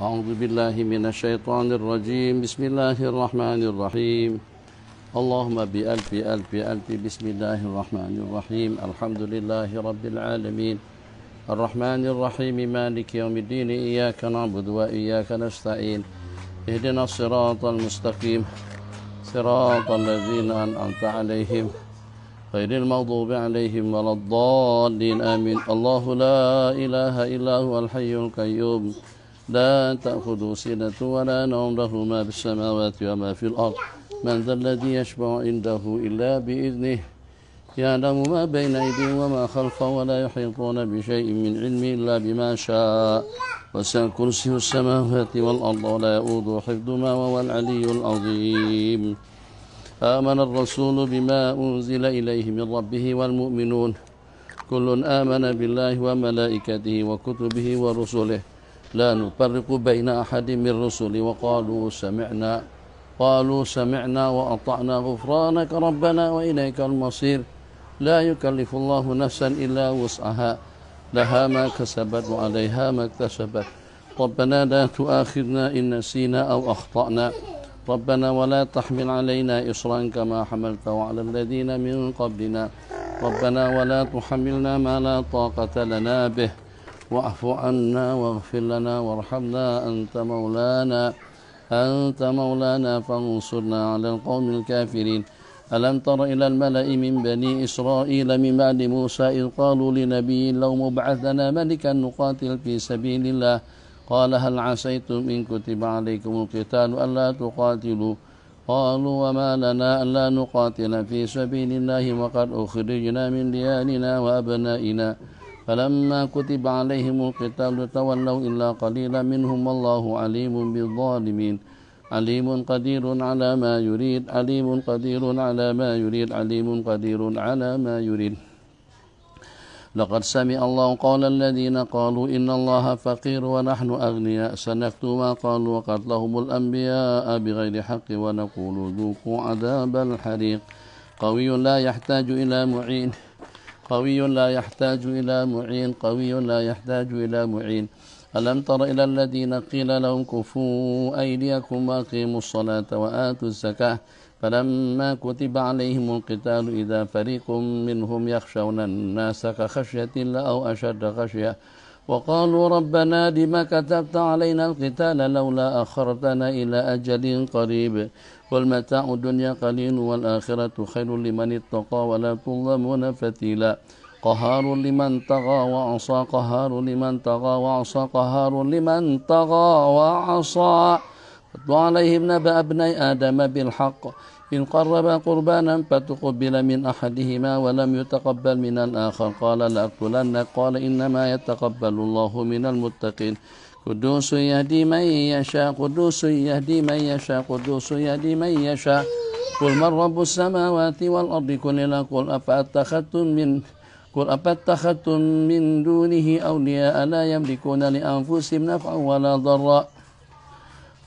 أعوذ بالله من الشيطان الرجيم بسم الله الرحمن الرحيم اللهم بألف ألف ألف بسم الله الرحمن الرحيم الحمد لله رب العالمين الرحمن الرحيم مالك يوم الدين إياك نعبد وإياك نستعين اهدنا الصراط المستقيم صراط الذين أنعمت عليهم غير المغضوب عليهم ولا الضالين آمين الله لا إله إلا هو الحي القيوم لا تأخذوا سنة ولا نوم له ما في السماوات وما في الأرض من ذا الذي يشبع عنده إلا بإذنه يعلم ما بين أيديهم وما خلفه ولا يحيطون بشيء من علمه إلا بما شاء وسع كرسي السماوات والأرض ولا يؤوده حفظهما وهو العلي العظيم آمن الرسول بما أنزل إليه من ربه والمؤمنون كل آمن بالله وملائكته وكتبه ورسله لا نفرق بين أحد من الرسل وقالوا سمعنا قالوا سمعنا وأطعنا غفرانك ربنا وإليك المصير لا يكلف الله نفسا إلا وسعها لها ما كسبت وعليها ما اكتسبت ربنا لا تؤاخذنا إن نسينا أو أخطأنا ربنا ولا تحمل علينا إصرا كما حملته على الذين من قبلنا ربنا ولا تحملنا ما لا طاقة لنا به واعف عنا واغفر لنا وارحمنا أنت مولانا أنت مولانا فانصرنا على القوم الكافرين ألم تر إلى الملأ من بني إسرائيل من بعد موسى إذ قالوا لنبي لو مبعثنا ملكا نقاتل في سبيل الله قال هل عسيتم إن كتب عليكم القتال ألا تقاتلوا قالوا وما لنا ألا نقاتل في سبيل الله وقد أخرجنا من ديارنا وأبنائنا فلما كتب عليهم القتال تولوا إلا قليلا منهم والله عليم بالظالمين عليم قدير على ما يريد عليم قدير على ما يريد عليم قدير على ما يريد لقد سمع الله قول الذين قالوا إن الله فقير ونحن أغنياء سنكتب ما قالوا وقتلهم الأنبياء بغير حق ونقول ذوقوا عذاب الحريق قوي لا يحتاج إلى معين قوي لا يحتاج إلى معين قوي لا يحتاج إلى معين ألم تر إلى الذين قيل لهم كفوا أيديكم وأقيموا الصلاة وآتوا الزكاة فلما كتب عليهم القتال إذا فريق منهم يخشون الناس كخشية الله أو أشد خشية وقالوا ربنا لما كتبت علينا القتال لولا أخرتنا إلى أجل قريب والمتاع الدنيا قليل والآخرة خير لمن اتقى ولا تظلمون فتيلا قهار لمن طغى وعصى قهار لمن طغى وعصى قهار لمن طغى وعصى واتل عليهم نبأ ابني آدم بالحق إن قرب قربانا فتقبل من أحدهما ولم يتقبل من الآخر قال لأكلنك قال إنما يتقبل الله من المتقين قدوس يهدي من يشاء قدوس يهدي من يشاء قدوس يهدي من يشاء قل من رب السماوات والأرض قل لا قل أفأتخذتم من قل أفاتخذتم من دونه أولياء لا يملكون لأنفسهم نفعا ولا ضرا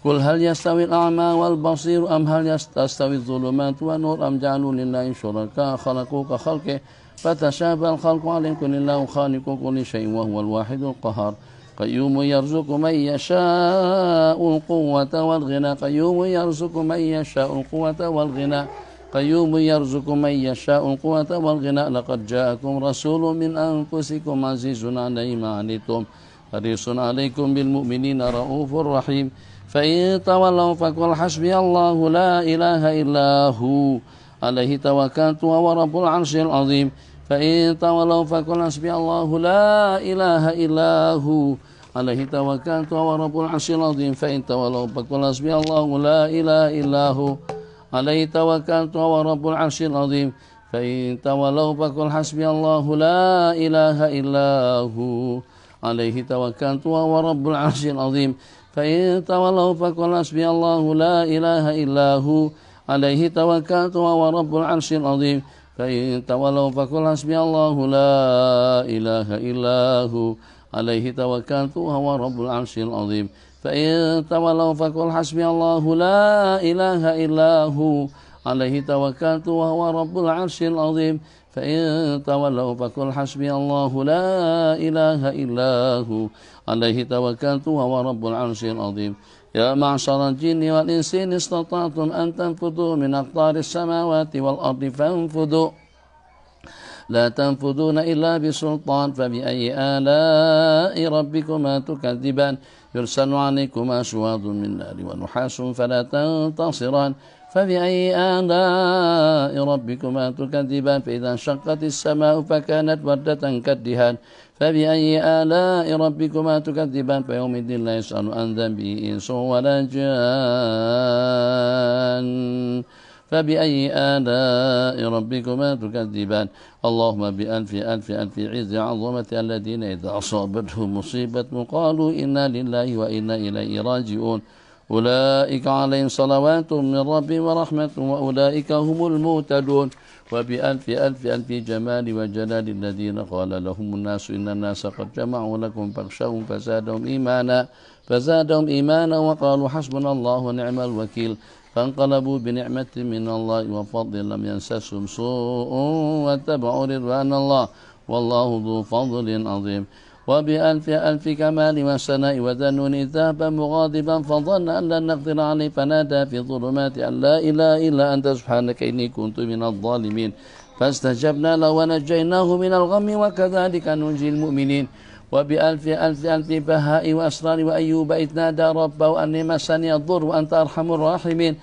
قل هل يستوي الأعمى والبصير أم هل يستوي الظلمات والنور أم جعلوا لله شركاء خلقوا كخلقه فتشابه الخلق عليهم كل الله خالق كل شيء وهو الواحد القهار قيوم يرزق من يشاء القوة والغنى قيوم يرزق من يشاء القوة والغنى قيوم يرزق من يشاء القوة والغنى لقد جاءكم رسول من أنفسكم عزيز عليه ما عنتم حريص عليكم بالمؤمنين رؤوف رحيم فإن تولوا فقل حسبي الله لا إله إلا هو عليه توكلت وهو رب العرش العظيم فإن تولوا فقل حسبي الله لا إله إلا هو عليه توكلت وهو رب العرش العظيم فإن تولوا فقل حسبي الله لا إله إلا هو عليه توكلت وهو رب العرش العظيم فإن تولوا فقل حسبي الله لا إله إلا هو عليه توكلت وهو رب العرش العظيم فإن تولوا فقل حسبي الله لا إله إلا هو عليه توكلت وهو رب العرش العظيم فإن تولوا فقل حسبي الله لا إله إلا هو عليه توكلت وهو رب العرش العظيم فإن تولوا فقل حسبي الله لا إله إلا هو عليه توكلت وهو رب العرش العظيم فإن تولوا فقل حسبي الله لا إله إلا هو عليه توكلت وهو رب العرش العظيم يا معشر الجن والإنس إن استطعتم أن تنفذوا من أقطار السماوات والأرض فانفذوا لا تنفذون إلا بسلطان فبأي آلاء ربكما تكذبان يرسل عليكما شواظ من نار ونحاس فلا تنتصران فبأي آلاء ربكما تكذبان فإذا انشقت السماء فكانت وردة كالدهان فبأي آلاء ربكما تكذبان فيوم الدين لا يسأل عن ذنبه إنس ولا جان فبأي آلاء ربكما تكذبان اللهم بألف ألف ألف عز عظمة الذين إذا أصابتهم مصيبة قالوا إنا لله وإنا إليه راجعون أولئك عليهم صلوات من ربي ورحمة وأولئك هم المهتدون وبألف ألف ألف جمال وجلال الذين قال لهم الناس إن الناس قد جمعوا لكم فاخشوهم فزادهم إيمانا فزادهم إيمانا وقالوا حسبنا الله ونعم الوكيل فانقلبوا بنعمة من الله وفضل لم ينسسهم سوء واتبعوا رضوان الله والله ذو فضل عظيم وبألف ألف كمال والسناء وذنون ذهبا مغاضبا فظن أن لن نقدر عليه فنادى في الظلمات أن لا إله إلا أنت سبحانك إني كنت من الظالمين فاستجبنا له ونجيناه من الغم وكذلك ننجي المؤمنين وبألف ألف ألف بهاء وأسرار وأيوب إذ نادى ربه أني مسني الضر وأنت أرحم الراحمين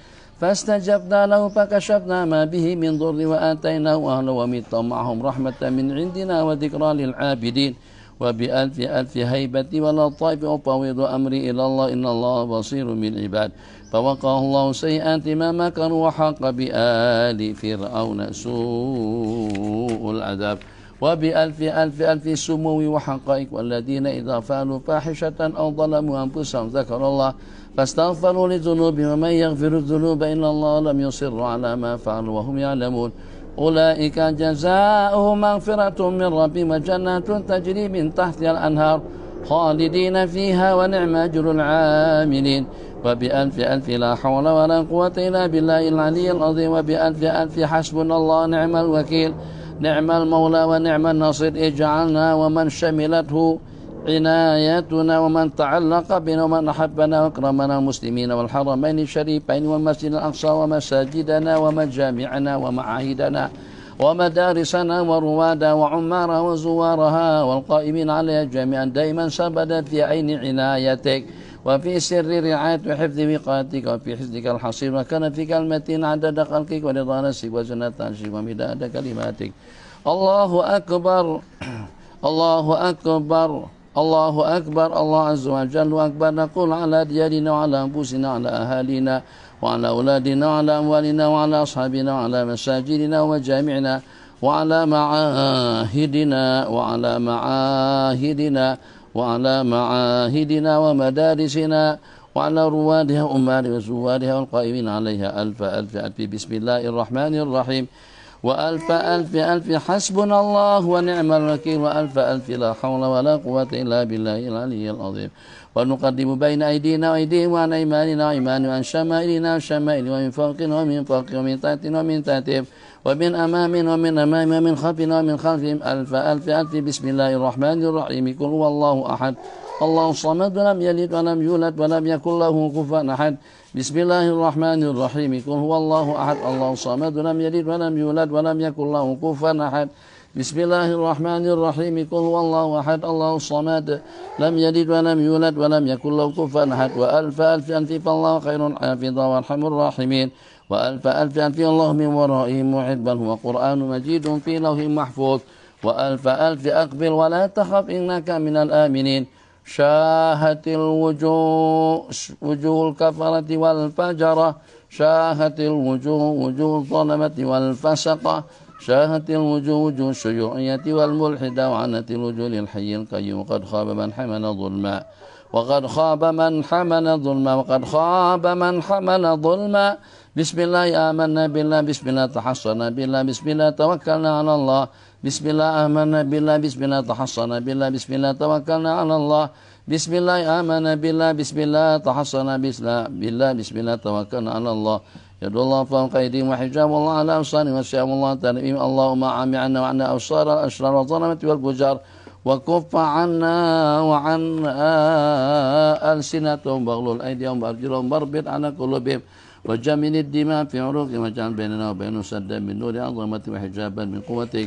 فاستجبنا له فكشفنا ما به من ضر وآتيناه أهله ومن معهم رحمة من عندنا وذكرى للعابدين وبألف ألف هيبة ولطائف أفوض أمري إلى الله إن الله بصير بالعباد فوقاه الله سيئات ما مكروا وحق بآل فرعون سوء العذاب وبألف ألف ألف سمو وحقائق والذين إذا فعلوا فاحشة أو ظلموا أنفسهم ذكروا الله فاستغفروا لذنوبهم ومن يغفر الذنوب إلا الله لم يصروا على ما فعلوا وهم يعلمون أولئك جزاؤهم مغفرة من ربهم وجنات تجري من تحتها الأنهار خالدين فيها ونعم أجر العاملين وبألف ألف لا حول ولا قوة إلا بالله العلي العظيم وبألف ألف حسبنا الله نعم الوكيل نعم المولى ونعم النصير اجعلنا ومن شملته عنايتنا ومن تعلق بنا ومن أحبنا وأكرمنا المسلمين والحرمين الشريفين والمسجد الأقصى ومساجدنا ومجامعنا ومعاهدنا ومدارسنا وروادها وعمارها وزوارها والقائمين عليها جميعا دائما سبدا في عين عنايتك وفي سر رعاية وحفظ وقاتك وفي حزنك الحصير وكان فيك المتين عدد خلقك ورضا نفسك وزنة عرشك ومداد كلماتك الله أكبر الله أكبر الله أكبر الله عز وجل أكبر نقول على ديارنا وعلى أنفسنا وعلى أهالينا وعلى أولادنا وعلى أموالنا وعلى أصحابنا وعلى مساجدنا ومجامعنا وعلى معاهدنا وعلى معاهدنا وعلى معاهدنا ومدارسنا وعلى روادها أمارها وزوارها والقائمين عليها ألف ألف ألف بسم الله الرحمن الرحيم وألف ألف ألف حسبنا الله ونعم الوكيل وألف ألف لا حول ولا قوة إلا بالله العلي العظيم ونقدم بين أيدينا وأيديهم وعن أيماننا وأيمان وعن شمائلنا وشمائل ومن فوق ومن فوق ومن تحت ومن تحت ومن أمام ومن أمام ومن خلفنا ومن خلفهم ألف ألف ألف بسم الله الرحمن الرحيم قل هو الله أحد الله الصمد ولم يلد ولم يولد ولم يكن له كفوا أحد بسم الله الرحمن الرحيم قل هو الله أحد الله صمد لم يلد ولم يولد ولم يكن له كفوا أحد بسم الله الرحمن الرحيم قل هو الله أحد الله صمد لم يلد ولم يولد ولم يكن له كفوا أحد وألف ألف ألف فالله خير حافظ وأرحم الراحمين وألف ألف ألف الله من ورائه معد بل هو قرآن مجيد في لوح محفوظ وألف ألف أقبل ولا تخف إنك من الآمنين شاهت الوجوه وجوه الكفرة والفجرة شاهت الوجوه وجوه الظلمة والفسقة شاهت الوجوه وجوه الشيوعية والملحدة وعنت الوجوه للحي القيوم وقد خاب من حمل ظلما وقد خاب من حمل ظلما وقد خاب من حمل ظلما بسم الله آمنا بالله بسم الله تحصنا بالله بسم الله توكلنا على الله بسم الله آمنا بالله بسم الله تحصنا بالله بسم الله توكلنا على الله بسم الله آمنا بالله بسم الله تحصنا بالله بسم الله توكلنا على الله يد الله فوق أيديهم وحجاب الله على أوصانهم وسيام الله بهم اللهم عامي عنا وعنا أبصار الأشرار والظلمة والفجار وكف عنا وعن ألسنتهم واغلل أيديهم وأرجلهم واربط على قلوبهم وجمل الدماء في عروقهم وجعل بيننا وبينهم سدا من نور عظمتك وحجابا من قوتك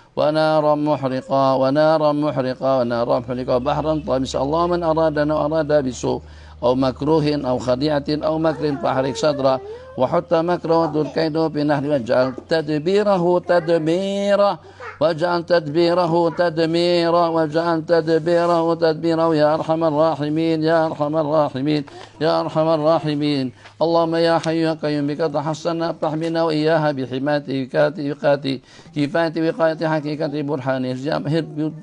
ونارا محرقة ونارا محرقة ونارا محرقة بحرا طيب إن شاء الله من أرادنا وأراد بسوء أو مكروه أو خديعة أو مكر فأحرق صدره وحتى مكره ذو الكيد بنهر واجعل تدبيره تدميرا واجعل تدبيره تدميرا واجعل تدبيره تدميرا يا أرحم الراحمين يا أرحم الراحمين يا أرحم الراحمين اللهم يا حي يا قيوم بك تحصنا افتح بنا وإياها بحماية كاتي كفاية وقاية حقيقة برهان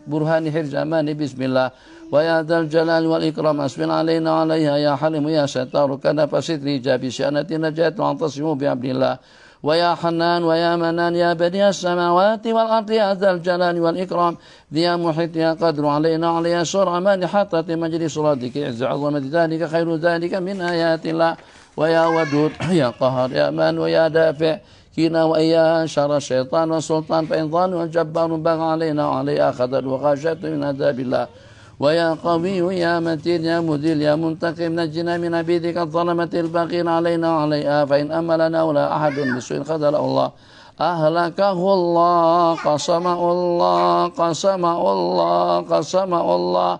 برهان حرجمان بسم الله ويا ذا الجلال والإكرام أسفل علينا وعليها يا حليم يا ستار كنف ستري جاب شأنة نجاة واعتصموا بعبد الله ويا حنان ويا منان يا بني السماوات والأرض يا ذا الجلال والإكرام ذي محيط يا قدر علينا وعليها سرعة من حطة مجلس صلاتك عز عظمة ذلك خير ذلك من آيات الله ويا ودود يا قهر يا من ويا دافع كنا وإياها شر الشيطان والسلطان فإن ظن والجبار بغى علينا وعليها أخذ الوغاشات من عذاب الله ويا قوي يا متين يا مديل يا منتقم نجنا من عبيدك الظلمة الباقين علينا وعليها فإن أملنا ولا أحد بسوء خذله الله أهلكه الله قسمه الله قسمه الله قسمه الله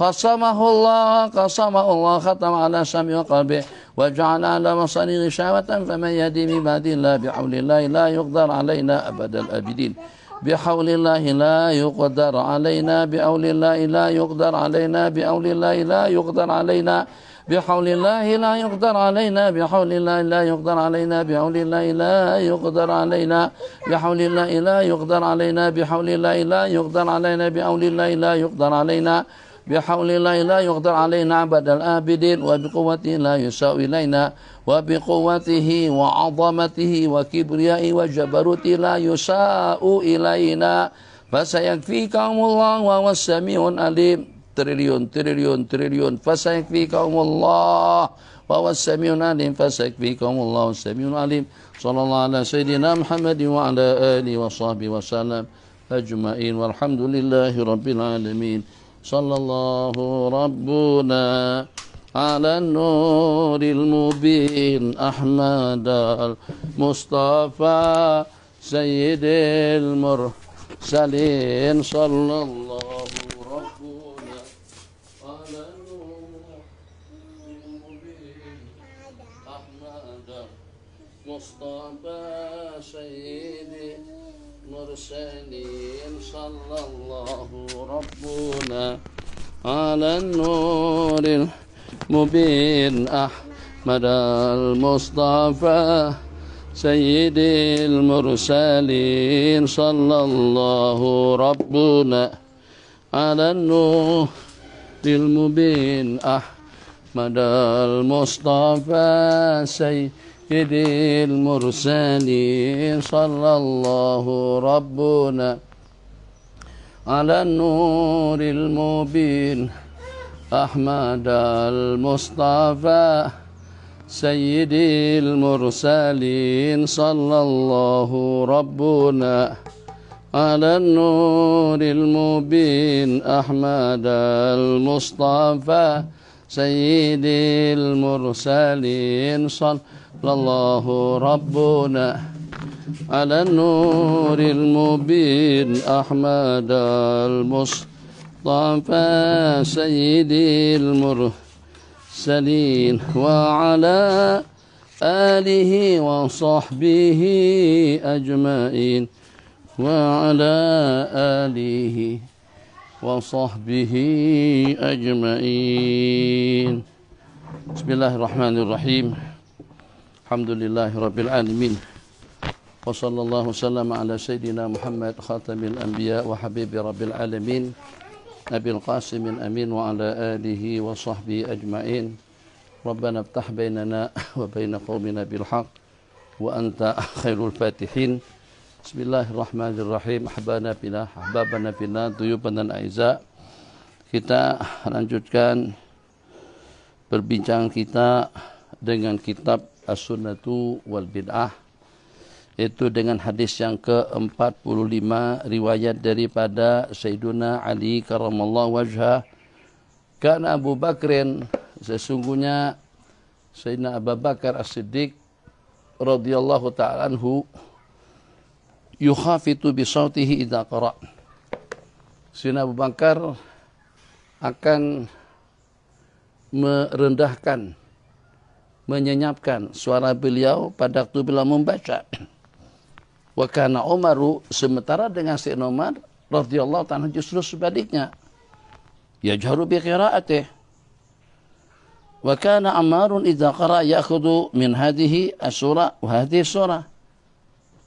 قسمه الله قسمه الله ختم على سمع وقلبه وجعل على بصره غشاوة فمن يدي من بعد الله بحول الله لا يقدر علينا أبد الأبدين بحول الله لا يقدر علينا بحول الله لا يقدر علينا بحول الله لا يقدر علينا بحول الله لا يقدر علينا بحول الله لا يقدر علينا بحول الله لا يقدر علينا بحول الله لا يقدر علينا بحول الله لا يقدر علينا بحول الله لا يقدر علينا بحول الله لا يقدر علينا عبد الآبدين وبقوته لا يساوي إلينا وبقوته وعظمته وكبريائه وجبروته لا يساء إلينا فسيكفيكم الله وهو السميع العليم تريليون تريليون تريليون فسيكفيكم الله وهو السميع العليم فسيكفيكم الله السميع العليم صلى الله على سيدنا محمد وعلى آله وصحبه وسلم أجمعين والحمد لله رب العالمين صلى الله ربنا على النور المبين أحمد المصطفى سيد المرسلين صلى الله ربنا على النور المبين أحمد المصطفى سيد المرسلين صلى الله ربنا على النور المبين أحمد المصطفى سيد المرسلين صلى الله ربنا على النور المبين أحمد المصطفى سيد المرسلين صلى الله ربنا على النور المبين أحمد المصطفى سيدي المرسلين صلى الله ربنا على النور المبين أحمد المصطفى سيدي المرسلين صلى الله ربنا على النور المبين أحمد المصطفى سيدي المرسلين وعلى آله وصحبه أجمعين وعلى آله وصحبه أجمعين بسم الله الرحمن الرحيم الحمد لله رب العالمين وصلى الله وسلم على سيدنا محمد خاتم الأنبياء وحبيب رب العالمين أبي القاسم الأمين وعلى آله وصحبه أجمعين ربنا افتح بيننا وبين قومنا بالحق وأنت خير الفاتحين بسم الله الرحمن الرحيم أحبابنا فينا أحبابنا فينا طيوبنا الأعزاء kita lanjutkan perbincangan kita dengan kitab As-Sunnatu wal Bid'ah itu dengan hadis yang ke-45 riwayat daripada Sayyiduna Ali karamallahu wajhah karena Abu Bakrin sesungguhnya Sayyidina Abu Bakar As-Siddiq radhiyallahu taala anhu yukhafitu bi sautihi idza qara Sayyidina Abu Bakar akan merendahkan menyenyapkan suara beliau pada waktu beliau membaca Wa kana Umaru sementara dengan Sayyidina Umar radhiyallahu taala justru sebaliknya. Ya jahru bi qiraatih. Wa kana Ammarun idza qara ya'khudhu min hadhihi asura wa hadhihi surah.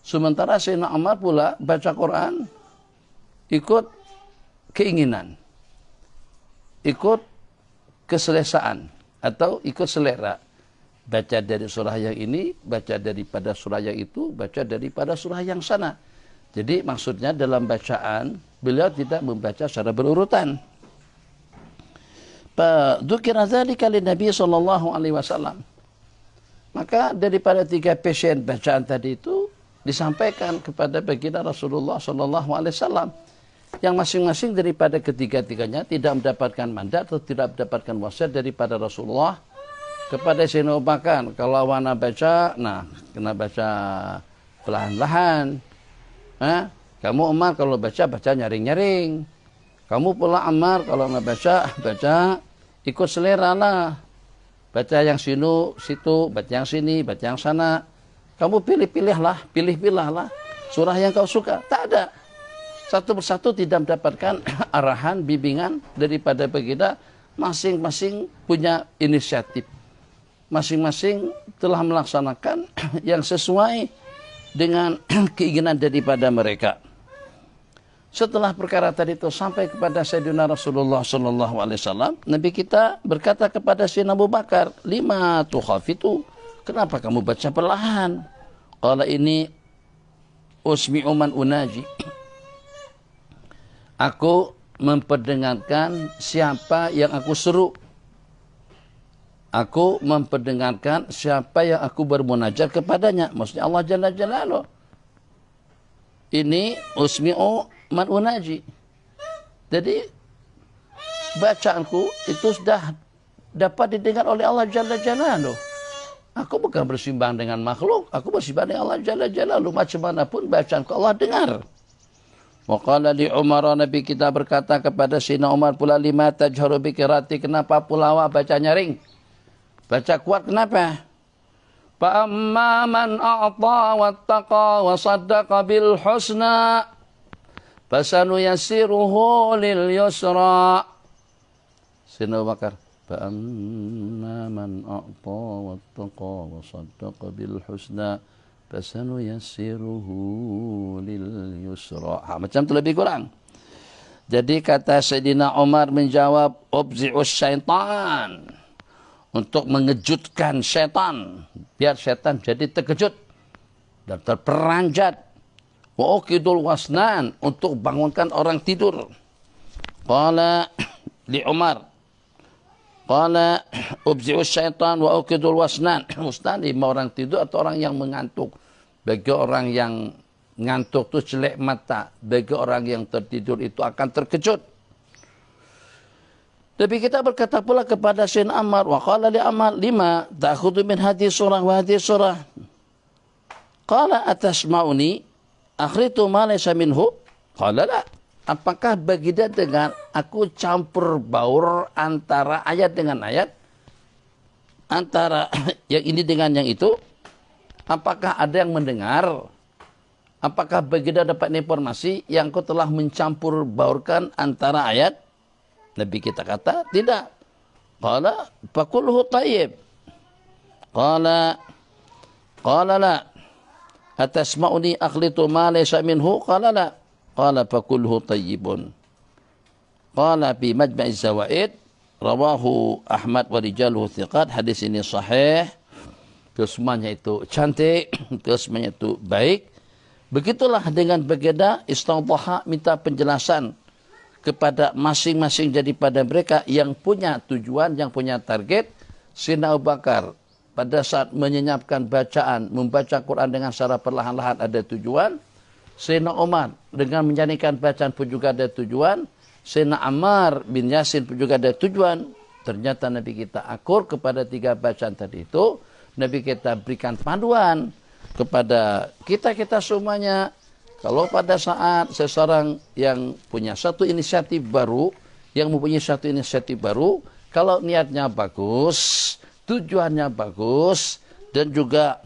Sementara Sayyidina Umar pula baca Quran ikut keinginan. Ikut keselesaan atau ikut selera baca dari surah yang ini, baca daripada surah yang itu, baca daripada surah yang sana. Jadi maksudnya dalam bacaan beliau tidak membaca secara berurutan. Dzukira dzalika li Nabi sallallahu alaihi wasallam. Maka daripada tiga pasien bacaan tadi itu disampaikan kepada baginda Rasulullah sallallahu alaihi wasallam yang masing-masing daripada ketiga-tiganya tidak mendapatkan mandat atau tidak mendapatkan wasiat daripada Rasulullah kepada sinopakan kalau wana baca nah kena baca perlahan-lahan nah, kamu Umar kalau baca baca nyaring-nyaring kamu pula amar kalau nggak baca baca ikut selera lah baca yang sinu situ baca yang sini baca yang sana kamu pilih-pilihlah pilih-pilihlah surah yang kau suka tak ada satu persatu tidak mendapatkan arahan bimbingan daripada begitu masing-masing punya inisiatif masing-masing telah melaksanakan yang sesuai dengan keinginan daripada mereka. Setelah perkara tadi itu sampai kepada Sayyidina Rasulullah Sallallahu Alaihi Wasallam, Nabi kita berkata kepada Sayyidina Abu Bakar, lima tuhaf itu, kenapa kamu baca perlahan? Kalau ini usmi uman unaji. Aku memperdengarkan siapa yang aku seru Aku memperdengarkan siapa yang aku bermunajat kepadanya. Maksudnya Allah Jalla Jalaluh. Ini usmi'u man unaji. Jadi bacaanku itu sudah dapat didengar oleh Allah Jalla Jalaluh. Aku bukan bersimbang dengan makhluk, aku bersimbang dengan Allah Jalla Jalaluh. Macam mana pun bacaanku Allah dengar. Waqala li Umar Nabi kita berkata kepada Sina Umar pula lima tajharu bikirati Kenapa pula awak baca nyaring? Baca kuat kenapa? Fa'amman a'ta wa taqa wa saddaqa bil husna Fasanu yasiruhu lil yusra Sina Bakar Fa'amman a'ta wa taqa wa saddaqa bil husna Fasanu yasiruhu lil yusra ha, Macam tu lebih kurang Jadi kata Sayyidina Umar menjawab obzius syaitan untuk mengejutkan setan biar setan jadi terkejut dan terperanjat wa ukidul wasnan untuk bangunkan orang tidur qala li Umar qala ubzi'us syaitan wa ukidul wasnan mustani orang tidur atau orang yang mengantuk bagi orang yang ngantuk itu jelek mata bagi orang yang tertidur itu akan terkejut tapi kita berkata pula kepada Syekh Ammar, wa qala li Ammar, lima ta'khudhu min hadhihi surah wa hadhihi surah? Qala atasma'uni akhritu ma laysa minhu? Qala la. Apakah begitu dengan aku campur baur antara ayat dengan ayat? Antara yang ini dengan yang itu? Apakah ada yang mendengar? Apakah begitu dapat informasi yang kau telah mencampur baurkan antara ayat Nabi kita kata, tidak. Qala fakulhu tayyib. Qala qala la. Atasma'uni akhlitu ma laysa minhu? Qala la. Qala fakulhu tayyibun. Qala bi majma'iz zawaid rawahu Ahmad wa rijaluhu thiqat. Hadis ini sahih. Kesemuanya itu cantik, kesemuanya itu baik. Begitulah dengan berbeda istaubaha minta penjelasan kepada masing-masing jadi pada mereka yang punya tujuan, yang punya target. Sina Abu Bakar pada saat menyenyapkan bacaan, membaca Quran dengan secara perlahan-lahan ada tujuan. Sina Omar dengan menyanyikan bacaan pun juga ada tujuan. Sina Ammar bin Yasin pun juga ada tujuan. Ternyata Nabi kita akur kepada tiga bacaan tadi itu. Nabi kita berikan panduan kepada kita-kita semuanya kalau pada saat seseorang yang punya satu inisiatif baru, yang mempunyai satu inisiatif baru, kalau niatnya bagus, tujuannya bagus, dan juga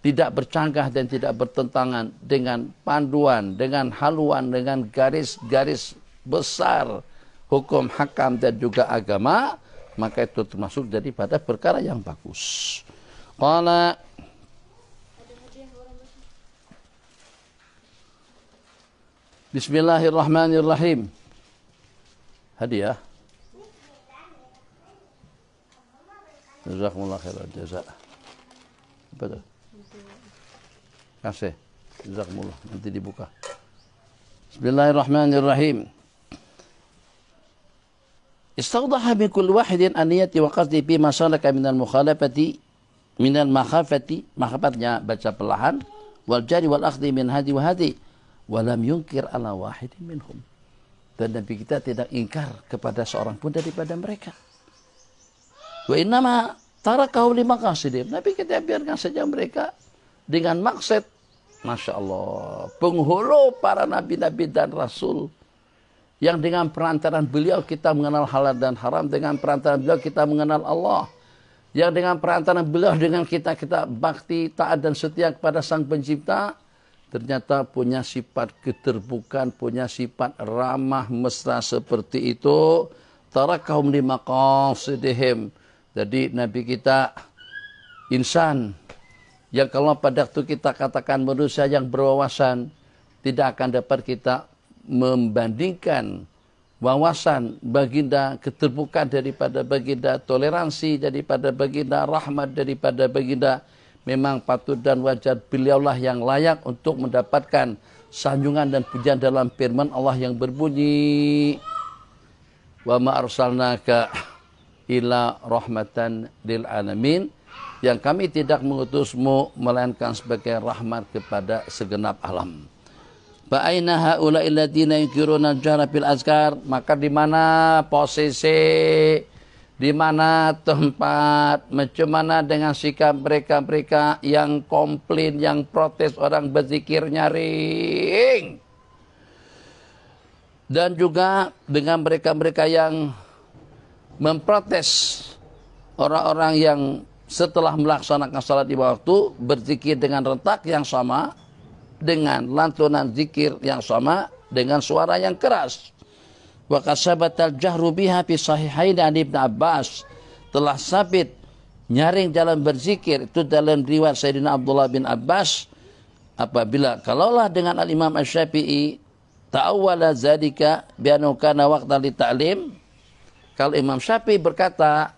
tidak bercanggah dan tidak bertentangan dengan panduan, dengan haluan, dengan garis-garis besar hukum hakam dan juga agama, maka itu termasuk daripada perkara yang bagus. Qala Bismillahirrahmanirrahim. Hadiah. Jazakumullah khairan jaza. Apa itu? Kasih. Jazakumullah. Nanti dibuka. Bismillahirrahmanirrahim. Istaudaha bi kull wahidin niyati wa qasdi bi masalaka min al-mukhalafati min al-makhafati. Makhafatnya baca perlahan. Wal jari wal akhdi min hadi wa hadi walam yungkir ala wahidin minhum. Dan Nabi kita tidak ingkar kepada seorang pun daripada mereka. Wa innama tarakau lima kasidim. Nabi kita biarkan saja mereka dengan maksud Masya Allah, penghulu para nabi-nabi dan rasul yang dengan perantaran beliau kita mengenal halal dan haram, dengan perantaran beliau kita mengenal Allah, yang dengan perantaran beliau dengan kita kita bakti taat dan setia kepada Sang Pencipta, ternyata punya sifat keterbukaan, punya sifat ramah mesra seperti itu. Tarakahum lima qasidihim. Jadi Nabi kita insan yang kalau pada waktu kita katakan manusia yang berwawasan tidak akan dapat kita membandingkan wawasan baginda, keterbukaan daripada baginda, toleransi daripada baginda, rahmat daripada baginda memang patut dan wajar beliaulah yang layak untuk mendapatkan sanjungan dan pujian dalam firman Allah yang berbunyi wa ma arsalnaka ila rahmatan lil alamin yang kami tidak mengutusmu melainkan sebagai rahmat kepada segenap alam. Ba'aina haula illadina yunkiruna jahra bil azkar maka di mana posisi di mana tempat macam mana dengan sikap mereka-mereka yang komplain, yang protes orang berzikir nyaring. Dan juga dengan mereka-mereka yang memprotes orang-orang yang setelah melaksanakan salat di waktu berzikir dengan rentak yang sama, dengan lantunan zikir yang sama, dengan suara yang keras. Wa kasabatal jahru biha fi sahihain an Ibnu Abbas telah sabit nyaring dalam berzikir itu dalam riwayat Sayyidina Abdullah bin Abbas apabila kalaulah dengan Al Imam Asy-Syafi'i ta'awwala zadika bi kana waqtan li ta'lim kalau Imam Syafi'i berkata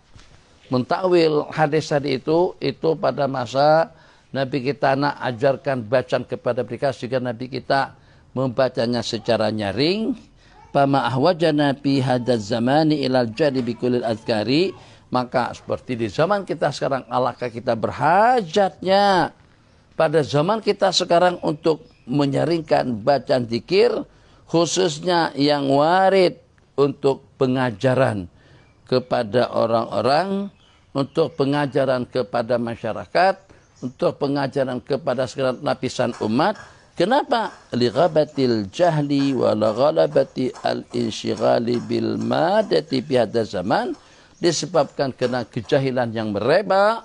mentakwil hadis tadi itu itu pada masa Nabi kita nak ajarkan bacaan kepada mereka sehingga Nabi kita membacanya secara nyaring fama ahwajana fi hadzal zamani ilal jadi bikulil azkari maka seperti di zaman kita sekarang alangkah kita berhajatnya pada zaman kita sekarang untuk menyaringkan bacaan zikir khususnya yang warid untuk pengajaran kepada orang-orang untuk pengajaran kepada masyarakat untuk pengajaran kepada segala lapisan umat Kenapa? Lighabatil jahli wa al-insyighali bil madati pihada zaman disebabkan kena kejahilan yang merebak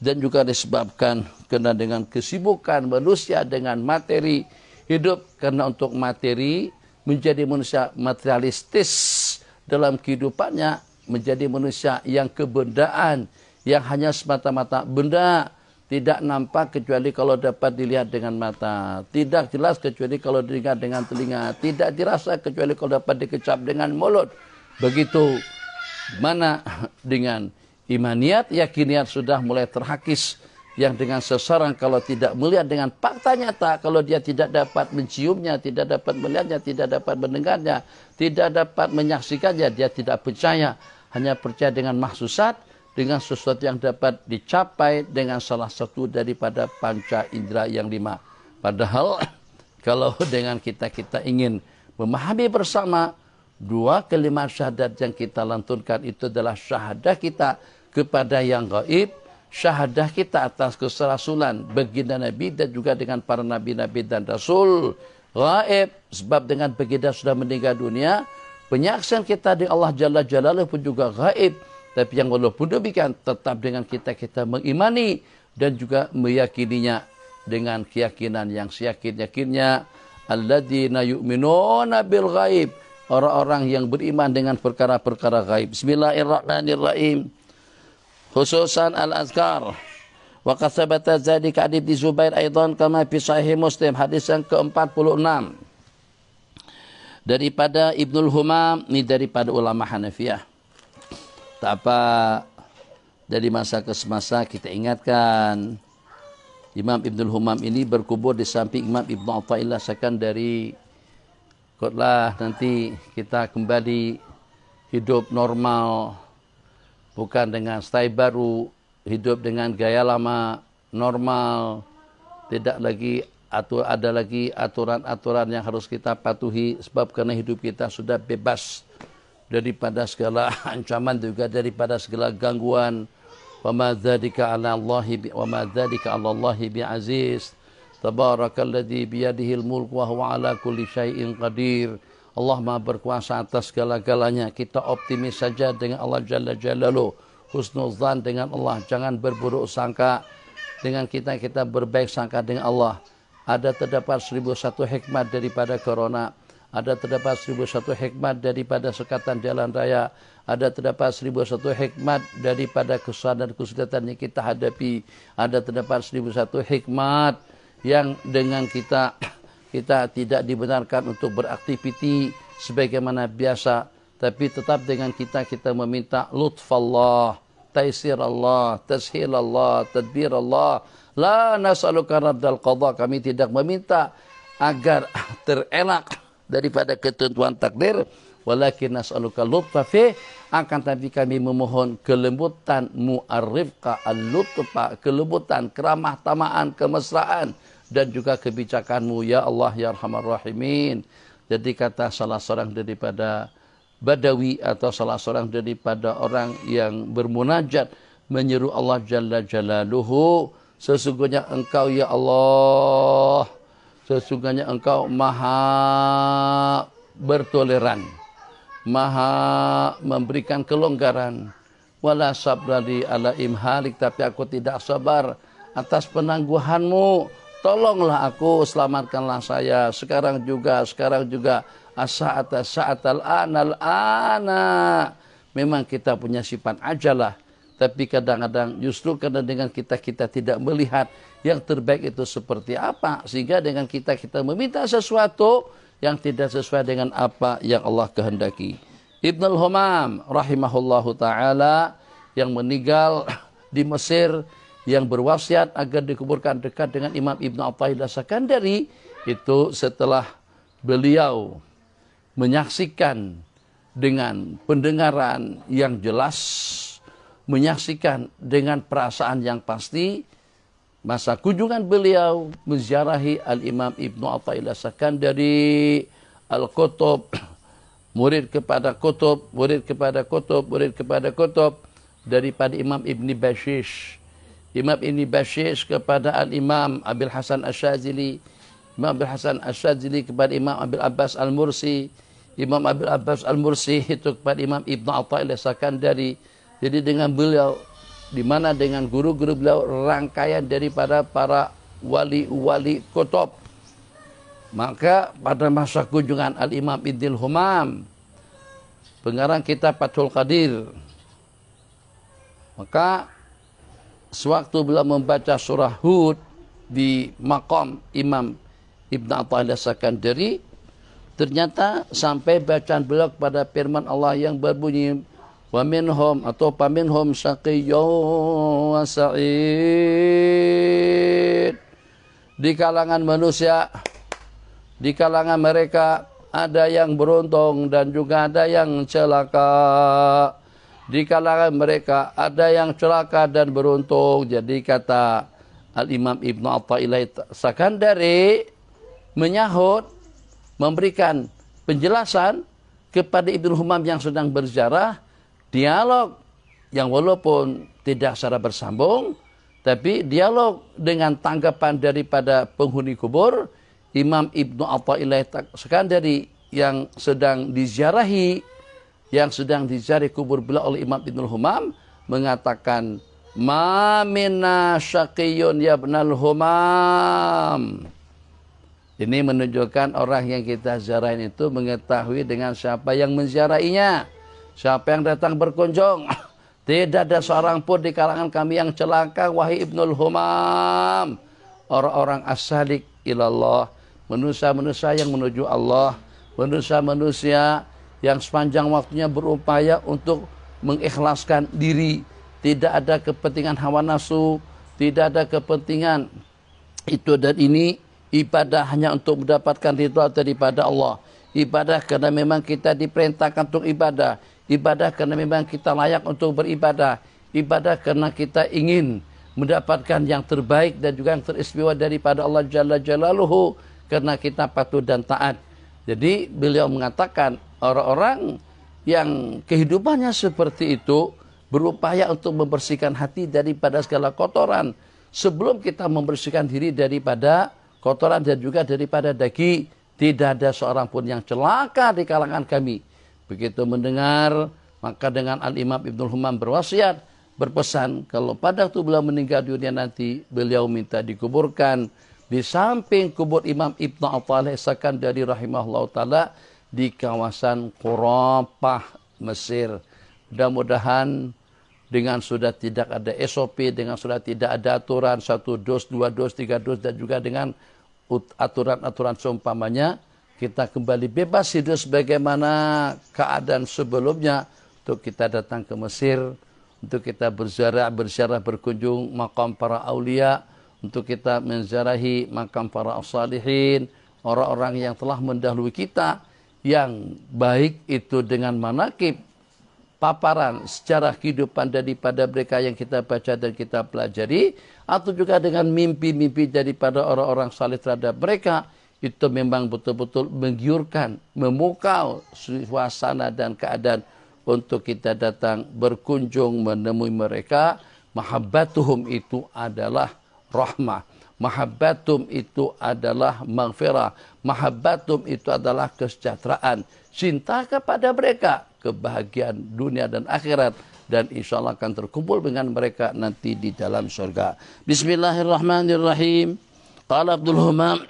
dan juga disebabkan kena dengan kesibukan manusia dengan materi hidup karena untuk materi menjadi manusia materialistis dalam kehidupannya menjadi manusia yang kebendaan yang hanya semata-mata benda tidak nampak kecuali kalau dapat dilihat dengan mata. Tidak jelas kecuali kalau didengar dengan telinga. Tidak dirasa kecuali kalau dapat dikecap dengan mulut. Begitu mana dengan imaniat, yakiniat sudah mulai terhakis. Yang dengan sesarang kalau tidak melihat dengan fakta nyata, kalau dia tidak dapat menciumnya, tidak dapat melihatnya, tidak dapat mendengarnya, tidak dapat menyaksikannya, dia tidak percaya. Hanya percaya dengan maksusat, dengan sesuatu yang dapat dicapai dengan salah satu daripada panca indera yang lima. Padahal kalau dengan kita kita ingin memahami bersama dua kelima syahadat yang kita lantunkan itu adalah syahadah kita kepada yang gaib, syahadah kita atas keserasulan baginda Nabi dan juga dengan para nabi-nabi dan rasul gaib sebab dengan baginda sudah meninggal dunia penyaksian kita di Allah Jalla Jalaluhu pun juga gaib tapi yang Allah pun demikian tetap dengan kita kita mengimani dan juga meyakininya dengan keyakinan yang seyakin-yakinnya alladzina minona bil ghaib orang-orang yang beriman dengan perkara-perkara gaib bismillahirrahmanirrahim khususan al-azkar wa qasabata dzalika adib di Zubair Aidon kama fi sahih Muslim hadis yang ke-46 daripada Ibnul Humam ini daripada ulama Hanafiyah Tak apa, dari masa ke semasa kita ingatkan. Imam Ibnul Humam ini berkubur di samping Imam Ibn Atta'illah dari Kotlah nanti kita kembali hidup normal. Bukan dengan style baru, hidup dengan gaya lama, normal. Tidak lagi atau ada lagi aturan-aturan yang harus kita patuhi sebab karena hidup kita sudah bebas daripada segala ancaman juga daripada segala gangguan wa ma 'ala Allah wa ma 'ala Allah bi aziz tabarakalladzi bi yadihi al-mulk wa huwa 'ala kulli syai'in qadir Allah Maha berkuasa atas segala-galanya kita optimis saja dengan Allah jalla jalalu husnuzan dengan Allah jangan berburuk sangka dengan kita kita berbaik sangka dengan Allah ada terdapat 1001 hikmat daripada corona ada terdapat 1001 hikmat daripada sekatan jalan raya, ada terdapat 1001 hikmat daripada kesulitan kesulitan yang kita hadapi, ada terdapat 1001 hikmat yang dengan kita kita tidak dibenarkan untuk beraktiviti sebagaimana biasa, tapi tetap dengan kita kita meminta lutfallah, taisir Allah, tashil Allah, tadbir Allah. La nas'aluka raddal qadha, kami tidak meminta agar terelak daripada ketentuan takdir walakin nas'aluka lutfa fi akan tapi kami memohon kelembutan mu'arifka al-lutfa kelembutan keramah tamaan kemesraan dan juga kebijakanmu ya Allah ya Rahman Rahimin jadi kata salah seorang daripada badawi atau salah seorang daripada orang yang bermunajat menyeru Allah jalla jalaluhu sesungguhnya engkau ya Allah Sesungguhnya engkau maha bertoleran. Maha memberikan kelonggaran. Wala sabrali ala imhalik. Tapi aku tidak sabar atas penangguhanmu. Tolonglah aku, selamatkanlah saya. Sekarang juga, sekarang juga. As-sa'ata sa'atal anal ana. Memang kita punya sifat ajalah tapi kadang-kadang justru karena dengan kita kita tidak melihat yang terbaik itu seperti apa sehingga dengan kita kita meminta sesuatu yang tidak sesuai dengan apa yang Allah kehendaki. Ibnul Humam rahimahullahu taala yang meninggal di Mesir yang berwasiat agar dikuburkan dekat dengan Imam al Athaillah Sakandari itu setelah beliau menyaksikan dengan pendengaran yang jelas menyaksikan dengan perasaan yang pasti masa kunjungan beliau menziarahi Al-Imam Ibnu Athaillah dari Al-Qutub murid kepada Qutub murid kepada Qutub murid kepada Qutub daripada Imam Ibni Bashish Imam Ibni Bashish kepada Al-Imam Abil Hasan Asyazili Imam Abil Hasan Asyazili kepada Imam Abil Abbas Al-Mursi Imam Abil Abbas Al-Mursi itu kepada Imam Ibnu Athaillah dari jadi dengan beliau di mana dengan guru-guru beliau rangkaian daripada para wali-wali kotob. Maka pada masa kunjungan Al-Imam Idil Humam, pengarang kita Fathul Qadir, maka sewaktu beliau membaca surah Hud di makom Imam Ibn Atta'illah dari ternyata sampai bacaan beliau kepada firman Allah yang berbunyi, Waminhum atau paminhum syaqiyun wa sa'id. Di kalangan manusia, di kalangan mereka ada yang beruntung dan juga ada yang celaka. Di kalangan mereka ada yang celaka dan beruntung. Jadi kata Al-Imam Ibnu Athaillah Sakandari menyahut memberikan penjelasan kepada Ibnu Humam yang sedang berjarah dialog yang walaupun tidak secara bersambung, tapi dialog dengan tanggapan daripada penghuni kubur, Imam Ibnu Athaillah Sekandari yang sedang diziarahi, yang sedang diziarahi kubur beliau oleh Imam Ibnu Humam mengatakan, "Ma minna syaqiyun yabnal humam." Ini menunjukkan orang yang kita ziarahin itu mengetahui dengan siapa yang menziarahinya. Siapa yang datang berkunjung? Tidak ada seorang pun di kalangan kami yang celaka wahai Ibnul Humam. Orang-orang as ilallah, manusia-manusia yang menuju Allah, manusia-manusia yang sepanjang waktunya berupaya untuk mengikhlaskan diri, tidak ada kepentingan hawa nafsu, tidak ada kepentingan itu dan ini ibadah hanya untuk mendapatkan ritual daripada Allah. Ibadah karena memang kita diperintahkan untuk ibadah ibadah karena memang kita layak untuk beribadah, ibadah karena kita ingin mendapatkan yang terbaik dan juga yang teristimewa daripada Allah Jalla Jalaluhu karena kita patuh dan taat. Jadi beliau mengatakan orang-orang yang kehidupannya seperti itu berupaya untuk membersihkan hati daripada segala kotoran sebelum kita membersihkan diri daripada kotoran dan juga daripada daging tidak ada seorang pun yang celaka di kalangan kami Begitu mendengar, maka dengan Al-Imam Ibnul Humam berwasiat, berpesan kalau pada waktu beliau meninggal dunia nanti, beliau minta dikuburkan di samping kubur Imam ibn Ibnu Athaillah dari rahimahullah taala di kawasan Qurapah, Mesir. Mudah-mudahan dengan sudah tidak ada SOP, dengan sudah tidak ada aturan satu dos, dua dos, tiga dos, dan juga dengan aturan-aturan seumpamanya, kita kembali bebas hidup sebagaimana keadaan sebelumnya untuk kita datang ke Mesir untuk kita berziarah berziarah berkunjung makam para aulia untuk kita menziarahi makam para salihin orang-orang yang telah mendahului kita yang baik itu dengan manakib paparan secara kehidupan daripada mereka yang kita baca dan kita pelajari atau juga dengan mimpi-mimpi daripada orang-orang salih terhadap mereka itu memang betul-betul menggiurkan, memukau suasana dan keadaan untuk kita datang berkunjung menemui mereka. Mahabbatuhum itu adalah rahmah. Mahabbatum itu adalah maghfirah. Mahabbatum itu adalah kesejahteraan. Cinta kepada mereka, kebahagiaan dunia dan akhirat. Dan insya Allah akan terkumpul dengan mereka nanti di dalam surga. Bismillahirrahmanirrahim. Qala Abdul Humam.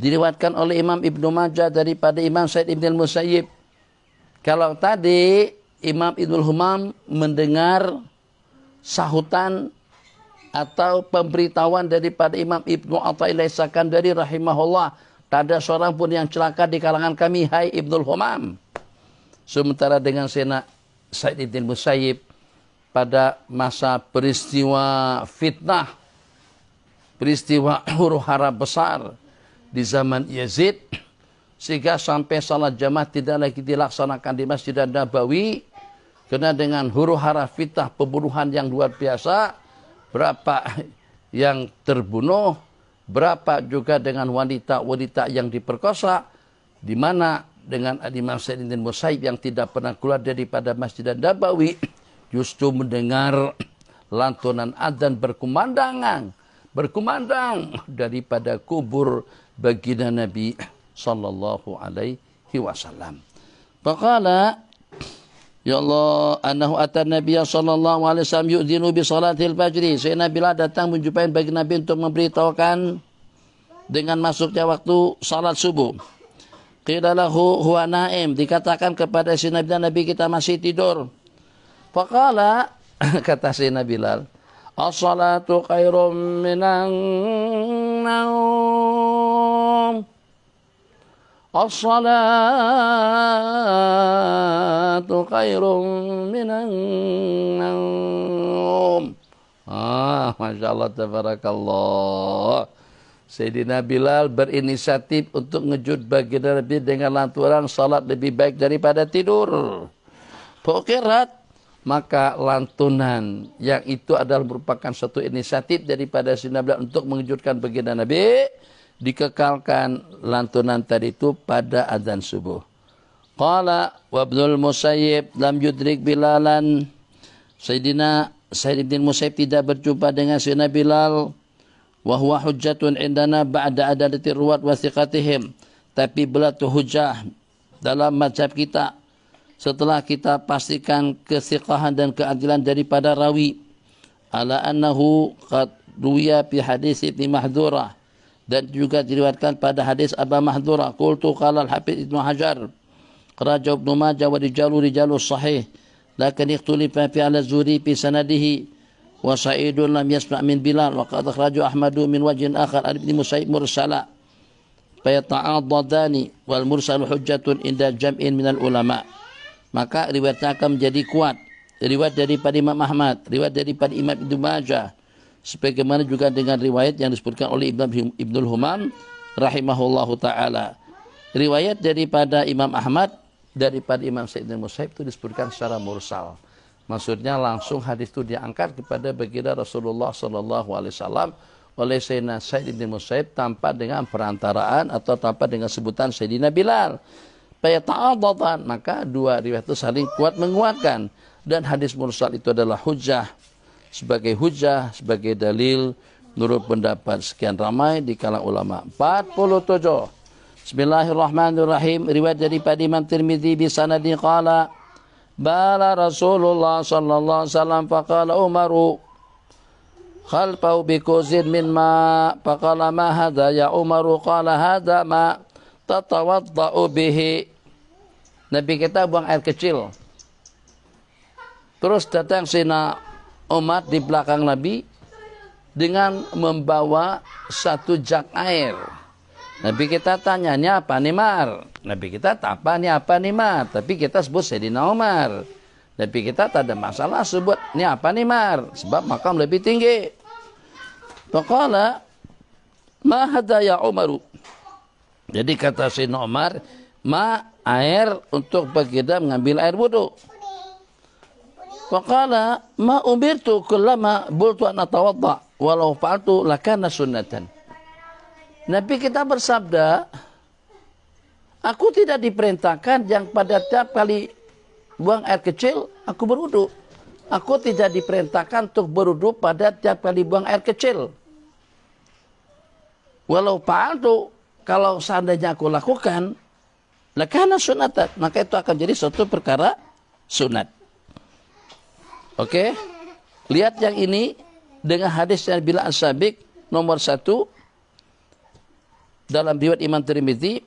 Diriwatkan oleh Imam Ibnu Majah daripada Imam Said Ibn Musayyib. Kalau tadi Imam Ibnul Humam mendengar sahutan atau pemberitahuan daripada Imam Ibnu Athaillah dari rahimahullah. Tak ada seorang pun yang celaka di kalangan kami, hai Ibnul Humam. Sementara dengan Sena Said Ibn Musayyib pada masa peristiwa fitnah, peristiwa huru hara besar, di zaman Yazid sehingga sampai salat jamaah tidak lagi dilaksanakan di Masjid Nabawi karena dengan huru hara fitah pembunuhan yang luar biasa berapa yang terbunuh berapa juga dengan wanita-wanita yang diperkosa di mana dengan Adi Masjid bin Musaib yang tidak pernah keluar daripada Masjid Nabawi justru mendengar lantunan adzan berkumandangan berkumandang daripada kubur baginda Nabi sallallahu alaihi wasallam. Faqala Ya Allah, anahu atan Nabi sallallahu alaihi wasallam yu'dinu bi salatil fajri. Sayyidina Bilal datang menjumpai bagi Nabi untuk memberitahukan dengan masuknya waktu salat subuh. Qila lahu huwa naim, dikatakan kepada Sayyidina Bilal Nabi kita masih tidur. Faqala kata Sayyidina Bilal, as-salatu khairum minan naum as-salatu khairum minan naum ah Masya Allah tabarakallah Sayyidina Bilal berinisiatif untuk ngejut baginda Nabi dengan lanturan salat lebih baik daripada tidur. Pokerat maka lantunan yang itu adalah merupakan satu inisiatif daripada Sinabla untuk mengejutkan baginda Nabi dikekalkan lantunan tadi itu pada azan subuh. Qala wa Ibnul Musayyib lam yudrik Bilalan Sayyidina Sayyid Musayyib tidak berjumpa dengan Sayyidina Bilal wa huwa hujjatun indana ba'da adalatir ruwat wasiqatihim tapi beliau hujah dalam mazhab kita setelah kita pastikan kesikahan dan keadilan daripada rawi ala annahu qad ruya fi hadis Ibnu dan juga diriwayatkan pada hadis abu mahdura qultu qala al-Hafiz Ibnu Hajar raja Ibnu Majah wa rijalu rijalu sahih lakin ikhtulifa fi al-Zuri fi sanadihi wa Sa'idun lam yasma' min Bilal wa qad akhraju Ahmadu min wajhin akhar Ibnu Musaib mursala fayata'adadani wal mursal hujjatun inda jam'in al ulama' maka riwayatnya akan menjadi kuat. Riwayat daripada Imam Ahmad, riwayat daripada Imam Ibnu Majah, sebagaimana juga dengan riwayat yang disebutkan oleh Ibnu Ibnul Humam rahimahullahu taala. Riwayat daripada Imam Ahmad daripada Imam Sa'id bin Musaib itu disebutkan secara mursal. Maksudnya langsung hadis itu diangkat kepada baginda Rasulullah Sallallahu Alaihi Wasallam oleh Sayyidina Sa'id Musaib tanpa dengan perantaraan atau tanpa dengan sebutan Sayyidina Bilal fayata'adatan maka dua riwayat itu saling kuat menguatkan dan hadis mursal itu adalah hujah sebagai hujah sebagai dalil menurut pendapat sekian ramai di kalangan ulama 47 Bismillahirrahmanirrahim riwayat dari Imam Tirmizi bi sanadin qala bala Rasulullah sallallahu alaihi wasallam faqala Umaru khalfau bi kuzin min ma faqala ma hadha ya Umaru qala hadha ma tatawadda'u bihi. Nabi kita buang air kecil. Terus datang Sina Umar di belakang Nabi dengan membawa satu jak air. Nabi kita tanya ini apa nih Mar? Nabi kita apa ini apa nih Mar? Tapi kita sebut Sayyidina Umar. Nabi kita tak ada masalah sebut ini apa nih Mar? Sebab makam lebih tinggi. Faqala ma hadaya Umaru jadi kata si Umar, ma air untuk baginda mengambil air wudhu. Wakala ma umirtu kullama bultu an atawadda walau fa'altu lakana sunnatan. Nabi kita bersabda, aku tidak diperintahkan yang pada tiap kali buang air kecil aku berwudhu. Aku tidak diperintahkan untuk berwudhu pada tiap kali buang air kecil. Walau fa'altu kalau seandainya aku lakukan, lekana nah sunat, maka itu akan jadi suatu perkara sunat. Oke? Okay? Lihat yang ini dengan hadis yang bila asabik nomor satu dalam riwayat Imam Tirmidzi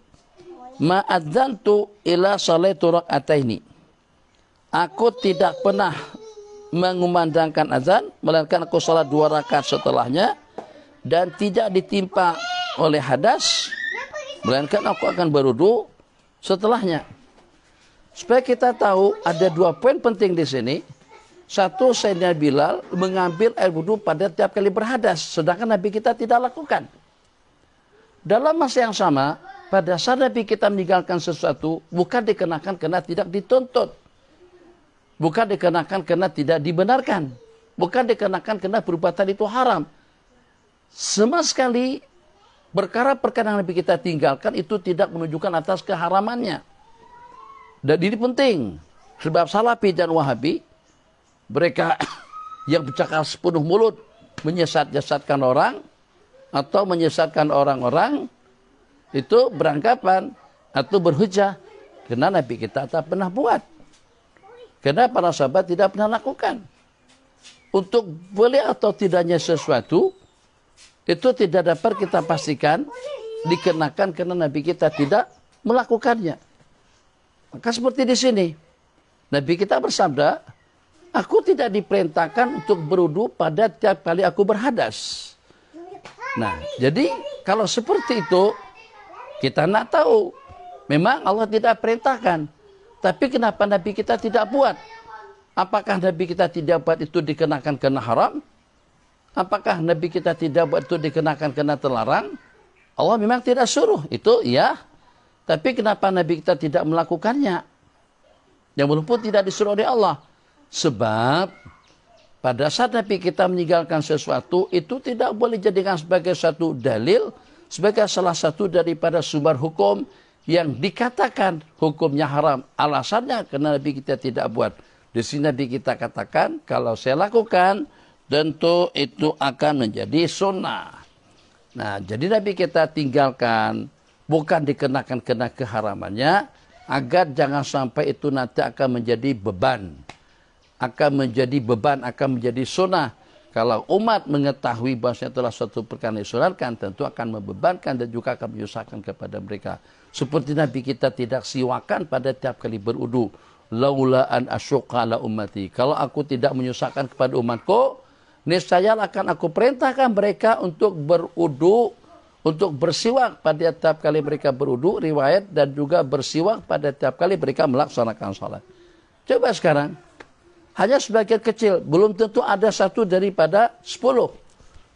ma'adzantu ila salaitu rakaataini. Aku tidak pernah mengumandangkan azan melainkan aku salat dua rakaat setelahnya dan tidak ditimpa oleh hadas Melainkan aku akan berudu setelahnya. Supaya kita tahu ada dua poin penting di sini. Satu, Sayyidina Bilal mengambil air wudhu pada tiap kali berhadas. Sedangkan Nabi kita tidak lakukan. Dalam masa yang sama, pada saat Nabi kita meninggalkan sesuatu, bukan dikenakan karena tidak dituntut. Bukan dikenakan karena tidak dibenarkan. Bukan dikenakan karena perbuatan itu haram. Sama sekali perkara-perkara yang Nabi kita tinggalkan itu tidak menunjukkan atas keharamannya. Dan ini penting. Sebab Salafi dan Wahabi, mereka yang bercakap sepenuh mulut menyesat-nyesatkan orang atau menyesatkan orang-orang itu beranggapan atau berhujah karena Nabi kita tak pernah buat. Karena para sahabat tidak pernah lakukan. Untuk boleh atau tidaknya sesuatu itu tidak dapat kita pastikan dikenakan karena Nabi kita tidak melakukannya. Maka seperti di sini, Nabi kita bersabda, aku tidak diperintahkan untuk berudu pada tiap kali aku berhadas. Nah, jadi kalau seperti itu, kita nak tahu. Memang Allah tidak perintahkan. Tapi kenapa Nabi kita tidak buat? Apakah Nabi kita tidak buat itu dikenakan karena haram? Apakah Nabi kita tidak buat itu dikenakan kena terlarang? Allah memang tidak suruh. Itu ya. Tapi kenapa Nabi kita tidak melakukannya? Yang walaupun tidak disuruh oleh Allah. Sebab pada saat Nabi kita meninggalkan sesuatu, itu tidak boleh dijadikan sebagai satu dalil, sebagai salah satu daripada sumber hukum yang dikatakan hukumnya haram. Alasannya karena Nabi kita tidak buat. Di sini Nabi kita katakan, kalau saya lakukan, tentu itu akan menjadi sunnah. Nah, jadi Nabi kita tinggalkan, bukan dikenakan-kena keharamannya, agar jangan sampai itu nanti akan menjadi beban. Akan menjadi beban, akan menjadi sunnah. Kalau umat mengetahui bahwasanya telah suatu perkara disunatkan, tentu akan membebankan dan juga akan menyusahkan kepada mereka. Seperti Nabi kita tidak siwakan pada tiap kali berudu. Laula an asyqa ala ummati. Kalau aku tidak menyusahkan kepada umatku, niscaya akan aku perintahkan mereka untuk berudu untuk bersiwak pada tiap kali mereka berudu riwayat dan juga bersiwak pada tiap kali mereka melaksanakan sholat coba sekarang hanya sebagian kecil belum tentu ada satu daripada sepuluh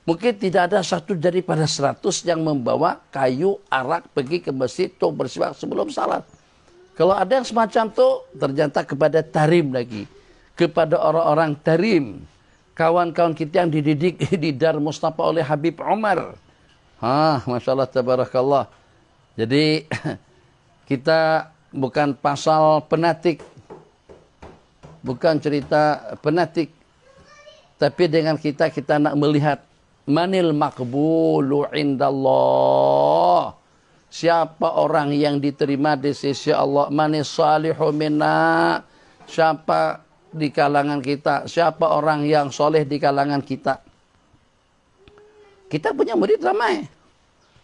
mungkin tidak ada satu daripada seratus yang membawa kayu arak pergi ke masjid untuk bersiwak sebelum salat kalau ada yang semacam itu ternyata kepada tarim lagi kepada orang-orang tarim kawan-kawan kita yang dididik di Dar Mustafa oleh Habib Umar. Ah, Masya Allah, Tabarakallah. Jadi, kita bukan pasal penatik. Bukan cerita penatik. Tapi dengan kita, kita nak melihat. Manil makbulu indallah. Siapa orang yang diterima di sisi Allah? Manis salihu minna. Siapa di kalangan kita, siapa orang yang soleh di kalangan kita. Kita punya murid ramai.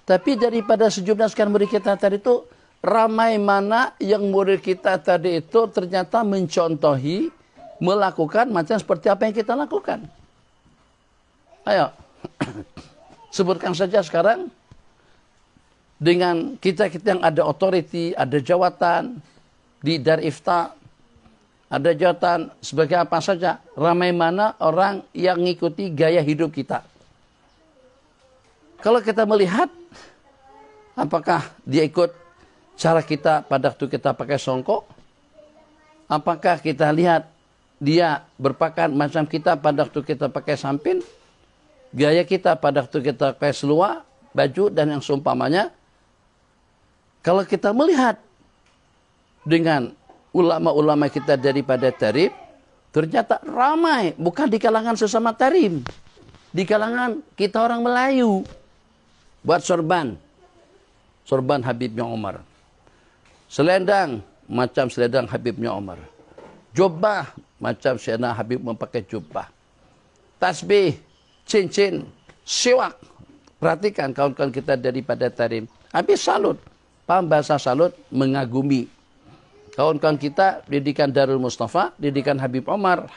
Tapi daripada sejumlah sejumlahkan murid kita tadi itu, ramai mana yang murid kita tadi itu ternyata mencontohi, melakukan macam seperti apa yang kita lakukan. Ayo, sebutkan saja sekarang dengan kita kita yang ada authority ada jawatan di dar ifta, ada jawatan sebagai apa saja. Ramai mana orang yang mengikuti gaya hidup kita. Kalau kita melihat, apakah dia ikut cara kita pada waktu kita pakai songkok? Apakah kita lihat dia berpakaian macam kita pada waktu kita pakai samping, Gaya kita pada waktu kita pakai seluar, baju, dan yang seumpamanya? Kalau kita melihat dengan ulama-ulama kita daripada Tarim ternyata ramai bukan di kalangan sesama tarim di kalangan kita orang Melayu buat sorban sorban Habibnya Umar selendang macam selendang Habibnya Umar jubah macam sienna Habib memakai jubah tasbih cincin siwak perhatikan kawan-kawan kita daripada tarim habis salut paham bahasa salut mengagumi Kawan-kawan kita didikan Darul Mustafa, didikan Habib Omar,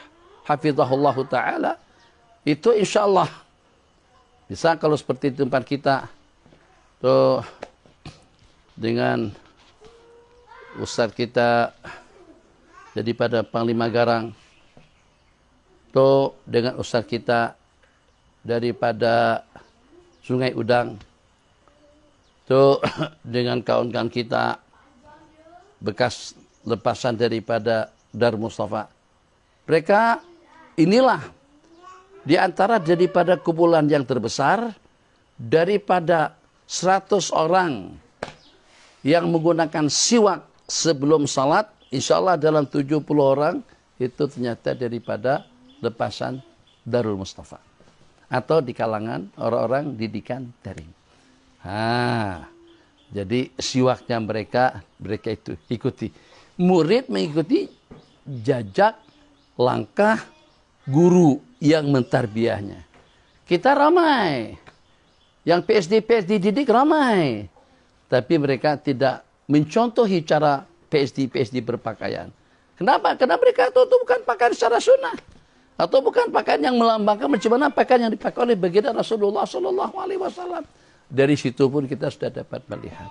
Hafizahullah Ta'ala. Itu insya Allah. Bisa kalau seperti tempat kita. Tuh, dengan Ustadz kita jadi pada Panglima Garang. Tuh, dengan Ustadz kita daripada Sungai Udang. Tuh, dengan kawan-kawan kita bekas lepasan daripada Dar Mustafa. Mereka inilah di antara daripada kumpulan yang terbesar daripada 100 orang yang menggunakan siwak sebelum salat, insya Allah dalam 70 orang itu ternyata daripada lepasan Darul Mustafa atau di kalangan orang-orang didikan daring. Ha, jadi siwaknya mereka mereka itu ikuti murid mengikuti jejak langkah guru yang mentarbiahnya. Kita ramai. Yang PSD PSD didik ramai. Tapi mereka tidak mencontohi cara PSD PSD berpakaian. Kenapa? Karena mereka itu, itu bukan pakaian secara sunnah atau bukan pakaian yang melambangkan bagaimana pakaian yang dipakai oleh baginda Rasulullah Shallallahu Alaihi Wasallam. Dari situ pun kita sudah dapat melihat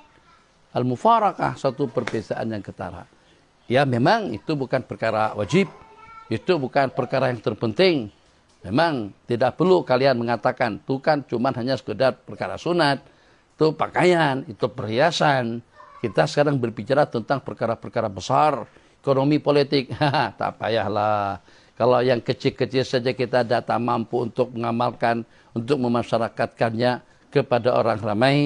al-mufarakah satu perbezaan yang ketara ya memang itu bukan perkara wajib, itu bukan perkara yang terpenting. Memang tidak perlu kalian mengatakan itu kan cuma hanya sekedar perkara sunat, itu pakaian, itu perhiasan. Kita sekarang berbicara tentang perkara-perkara besar, ekonomi politik. tak payahlah. Kalau yang kecil-kecil saja kita tidak mampu untuk mengamalkan, untuk memasyarakatkannya kepada orang ramai,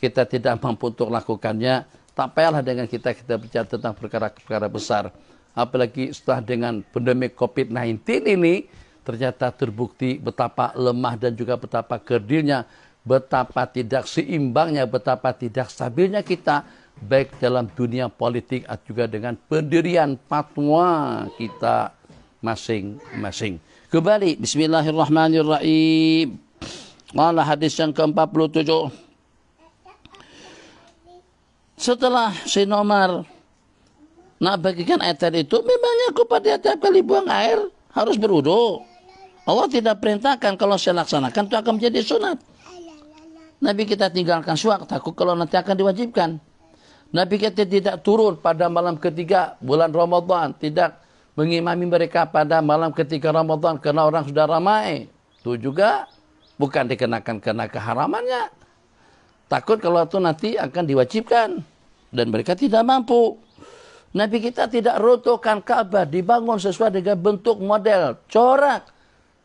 kita tidak mampu untuk lakukannya, sampailah dengan kita kita bicara tentang perkara-perkara besar. Apalagi setelah dengan pandemi COVID-19 ini ternyata terbukti betapa lemah dan juga betapa kerdilnya, betapa tidak seimbangnya, betapa tidak stabilnya kita baik dalam dunia politik atau juga dengan pendirian patwa kita masing-masing. Kembali, Bismillahirrahmanirrahim. Malah hadis yang ke-47. Setelah Sayyidina Umar nak bagikan tadi itu, memangnya aku pada tiap kali buang air harus berudu. Allah tidak perintahkan kalau saya laksanakan itu akan menjadi sunat. Nabi kita tinggalkan suak takut kalau nanti akan diwajibkan. Nabi kita tidak turun pada malam ketiga bulan Ramadan, tidak mengimami mereka pada malam ketiga Ramadan karena orang sudah ramai. Itu juga bukan dikenakan karena keharamannya takut kalau itu nanti akan diwajibkan dan mereka tidak mampu. Nabi kita tidak rotokan Ka'bah dibangun sesuai dengan bentuk model corak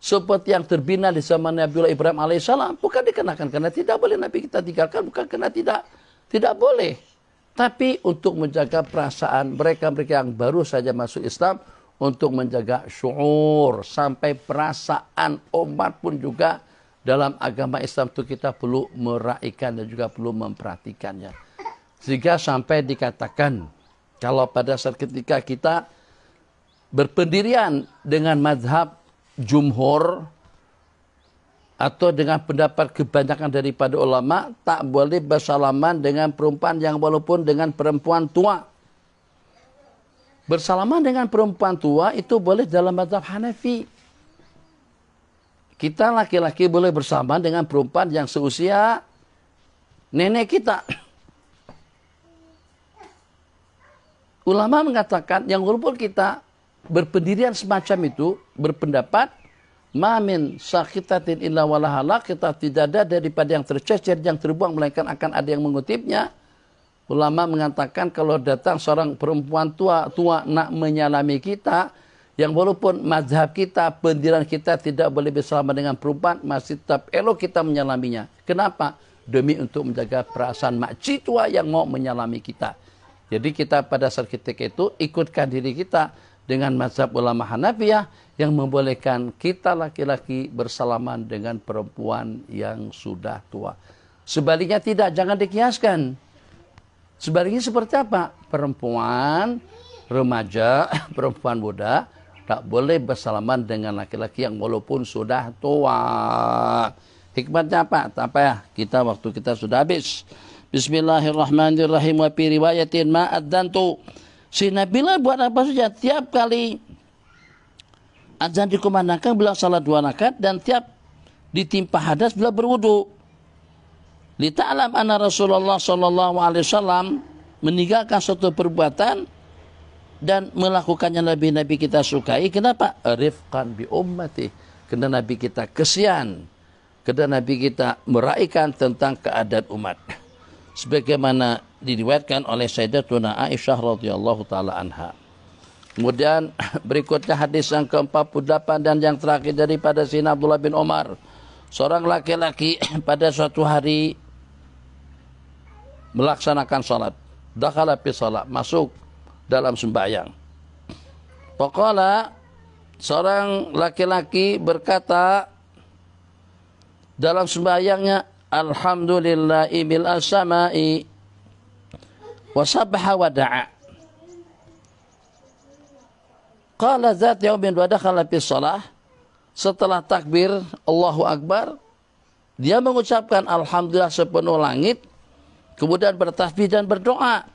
seperti yang terbina di zaman Nabiullah Ibrahim alaihissalam bukan dikenakan karena tidak boleh Nabi kita tinggalkan bukan karena tidak tidak boleh tapi untuk menjaga perasaan mereka-mereka yang baru saja masuk Islam untuk menjaga syuur sampai perasaan umat pun juga dalam agama Islam itu kita perlu meraihkan dan juga perlu memperhatikannya. Sehingga sampai dikatakan kalau pada saat ketika kita berpendirian dengan madhab jumhur atau dengan pendapat kebanyakan daripada ulama tak boleh bersalaman dengan perempuan yang walaupun dengan perempuan tua bersalaman dengan perempuan tua itu boleh dalam madhab Hanafi kita laki-laki boleh bersama dengan perempuan yang seusia nenek kita Ulama mengatakan yang walaupun kita berpendirian semacam itu berpendapat mamin sakitatin illa walahala kita tidak ada daripada yang tercecer yang terbuang melainkan akan ada yang mengutipnya ulama mengatakan kalau datang seorang perempuan tua tua nak menyalami kita yang walaupun mazhab kita pendirian kita tidak boleh bersama dengan perempuan masih tetap elok kita menyalaminya kenapa demi untuk menjaga perasaan mak tua yang mau menyalami kita jadi kita pada saat ketika itu ikutkan diri kita dengan mazhab ulama Hanafiyah yang membolehkan kita laki-laki bersalaman dengan perempuan yang sudah tua. Sebaliknya tidak, jangan dikiaskan. Sebaliknya seperti apa? Perempuan remaja, perempuan muda tak boleh bersalaman dengan laki-laki yang walaupun sudah tua. Hikmatnya apa? Apa ya? Kita waktu kita sudah habis. Bismillahirrahmanirrahim wa fi riwayatin dan tuh Si nabi lah buat apa saja tiap kali azan dikumandangkan beliau salat dua rakaat dan tiap ditimpa hadas beliau berwudu. di Lita'lam anna Rasulullah saw meninggalkan suatu perbuatan dan melakukannya lebih Nabi kita sukai. Kenapa? Rifqan bi ummati. Karena Nabi kita kesian. Karena Nabi kita meraihkan tentang keadaan umat sebagaimana diriwayatkan oleh Sayyidatuna Aisyah radhiyallahu taala anha. Kemudian berikutnya hadis yang ke-48 dan yang terakhir daripada Sina Abdullah bin Omar. Seorang laki-laki pada suatu hari melaksanakan salat. Dakhala fi salat, masuk dalam sembahyang. Faqala seorang laki-laki berkata dalam sembahyangnya Alhamdulillahi bil asma'i wasabha wa da'a. Qala zat yaumin wa dakhala fi shalah. Setelah takbir Allahu Akbar, dia mengucapkan alhamdulillah sepenuh langit, kemudian bertasbih dan berdoa.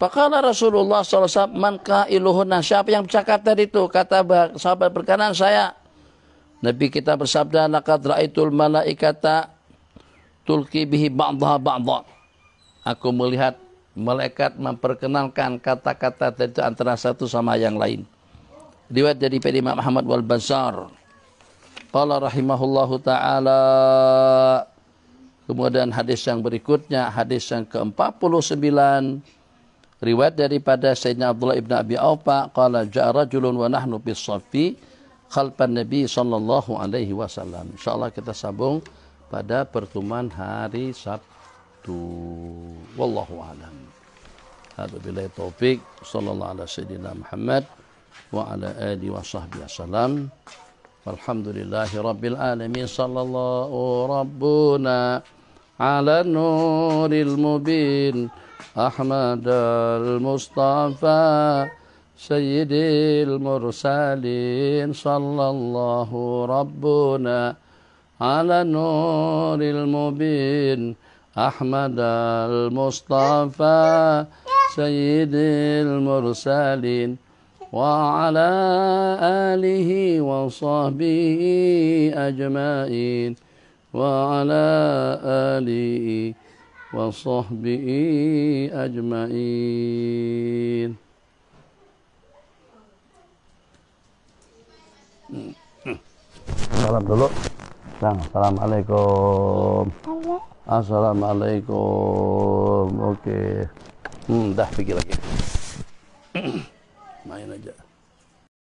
Pakala Rasulullah SAW man iluhuna siapa yang bercakap tadi itu kata sahabat berkenan saya Nabi kita bersabda laqad ra'aitul malaikata tulki bihi ba'dha ba'dha. Aku melihat malaikat memperkenalkan kata-kata itu antara satu sama yang lain. Riwayat dari Imam Imam Muhammad wal Bazar. Qala rahimahullahu taala. Kemudian hadis yang berikutnya, hadis yang ke-49 riwayat daripada Sayyidina Abdullah ibn Abi Aufa qala ja'a rajulun wa nahnu bis saffi khalfan Nabi sallallahu alaihi wasallam. Insyaallah kita sambung pada pertemuan hari Sabtu. Wallahu a'lam. Hadu billahi taufik. Sallallahu ala sayyidina Muhammad wa ala alihi wa sahbihi wasallam. Alhamdulillahirabbil alamin. Sallallahu rabbuna ala nuril mubin أحمد المصطفى سيد المرسلين صلى الله ربنا على نور المبين أحمد المصطفى سيد المرسلين وعلى آله وصحبه أجمعين وعلى آله وصحبه أجمعين Salam dulu. Bang, assalamualaikum. Assalamualaikum. Oke. Okay. Hmm, dah pergi lagi. Main aja.